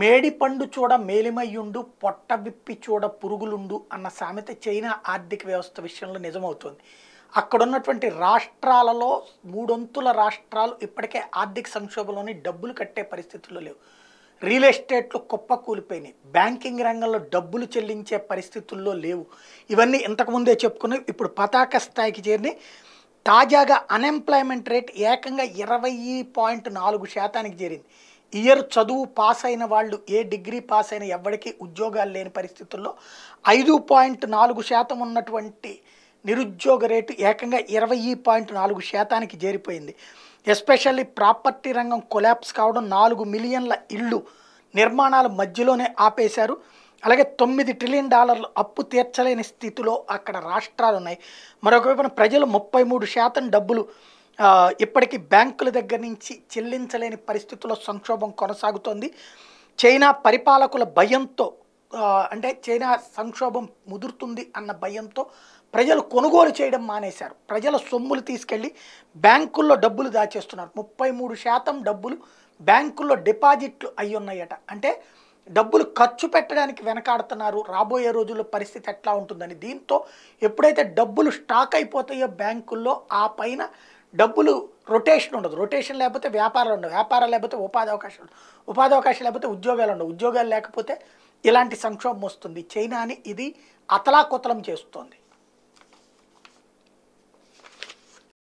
మేడిపండు చూడ మేలిమయ్యుండు పొట్ట విప్పి చూడ పురుగులుండు అన్న సామెత చైనా ఆర్థిక వ్యవస్థ విషయంలో నిజమవుతుంది అక్కడున్నటువంటి రాష్ట్రాలలో మూడొంతుల రాష్ట్రాలు ఇప్పటికే ఆర్థిక సంక్షోభంలోని డబ్బులు కట్టే పరిస్థితుల్లో లేవు రియల్ ఎస్టేట్లు కుప్ప కూలిపోయినాయి బ్యాంకింగ్ రంగంలో డబ్బులు చెల్లించే పరిస్థితుల్లో లేవు ఇవన్నీ ఇంతకుముందే చెప్పుకున్నాయి ఇప్పుడు పతాక స్థాయికి చేరినాయి తాజాగా అన్ఎంప్లాయ్మెంట్ రేట్ ఏకంగా ఇరవై పాయింట్ నాలుగు శాతానికి చేరింది ఇయర్ చదువు పాస్ అయిన వాళ్ళు ఏ డిగ్రీ పాస్ అయిన ఎవరికీ ఉద్యోగాలు లేని పరిస్థితుల్లో ఐదు పాయింట్ నాలుగు శాతం ఉన్నటువంటి నిరుద్యోగ రేటు ఏకంగా ఇరవై పాయింట్ నాలుగు శాతానికి చేరిపోయింది ఎస్పెషల్లీ ప్రాపర్టీ రంగం కొలాప్స్ కావడం నాలుగు మిలియన్ల ఇళ్ళు నిర్మాణాల మధ్యలోనే ఆపేశారు అలాగే తొమ్మిది ట్రిలియన్ డాలర్లు అప్పు తీర్చలేని స్థితిలో అక్కడ రాష్ట్రాలు ఉన్నాయి మరొకవైపున ప్రజలు ముప్పై మూడు శాతం డబ్బులు ఇప్పటికీ బ్యాంకుల దగ్గర నుంచి చెల్లించలేని పరిస్థితుల్లో సంక్షోభం కొనసాగుతోంది చైనా పరిపాలకుల భయంతో అంటే చైనా సంక్షోభం ముదురుతుంది అన్న భయంతో ప్రజలు కొనుగోలు చేయడం మానేశారు ప్రజల సొమ్ములు తీసుకెళ్ళి బ్యాంకుల్లో డబ్బులు దాచేస్తున్నారు ముప్పై మూడు శాతం డబ్బులు బ్యాంకుల్లో డిపాజిట్లు అయ్యున్నాయట ఉన్నాయట అంటే డబ్బులు ఖర్చు పెట్టడానికి వెనకాడుతున్నారు రాబోయే రోజుల్లో పరిస్థితి ఎట్లా ఉంటుందని దీంతో ఎప్పుడైతే డబ్బులు స్టాక్ అయిపోతాయో బ్యాంకుల్లో ఆ పైన డబ్బులు రొటేషన్ ఉండదు రొటేషన్ లేకపోతే వ్యాపారాలు ఉండవు వ్యాపారాలు లేకపోతే ఉపాధి అవకాశాలు ఉపాధి అవకాశాలు లేకపోతే ఉద్యోగాలు ఉండవు ఉద్యోగాలు లేకపోతే ఇలాంటి సంక్షోభం వస్తుంది చైనాని ఇది అతలాకుతలం చేస్తుంది